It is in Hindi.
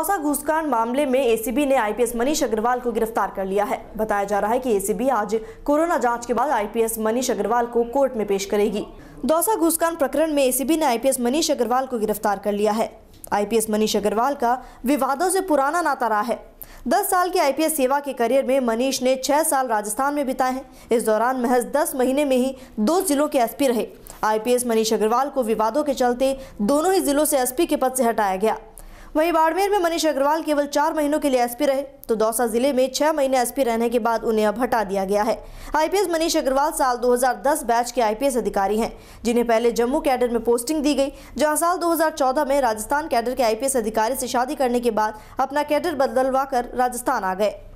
दौसा घुसकांड मामले में एसीबी ने आईपीएस मनीष अग्रवाल को गिरफ्तार कर लिया है बताया जा रहा है कि एसीबी आज कोरोना जांच के बाद आईपीएस मनीष अग्रवाल को कोर्ट में पेश करेगी दौसा घुसकांड प्रकरण में एसीबी ने आईपीएस मनीष अग्रवाल को गिरफ्तार कर लिया है आईपीएस मनीष अग्रवाल का विवादों से पुराना नाता रहा है दस साल के आईपीएस सेवा के करियर में मनीष ने छह साल राजस्थान में बिताए हैं इस दौरान महज दस महीने में ही दो जिलों के एसपी रहे आईपीएस मनीष अग्रवाल को विवादों के चलते दोनों ही जिलों से एसपी के पद से हटाया गया वहीं बाड़मेर में मनीष अग्रवाल केवल चार महीनों के लिए एसपी रहे तो दौसा जिले में छह महीने एसपी रहने के बाद उन्हें अब हटा दिया गया है आईपीएस मनीष अग्रवाल साल 2010 बैच के आईपीएस अधिकारी हैं जिन्हें पहले जम्मू कैडर में पोस्टिंग दी गई जहां साल 2014 में राजस्थान कैडर के आईपीएस अधिकारी से शादी करने के बाद अपना कैडर बदलवा कर राजस्थान आ गए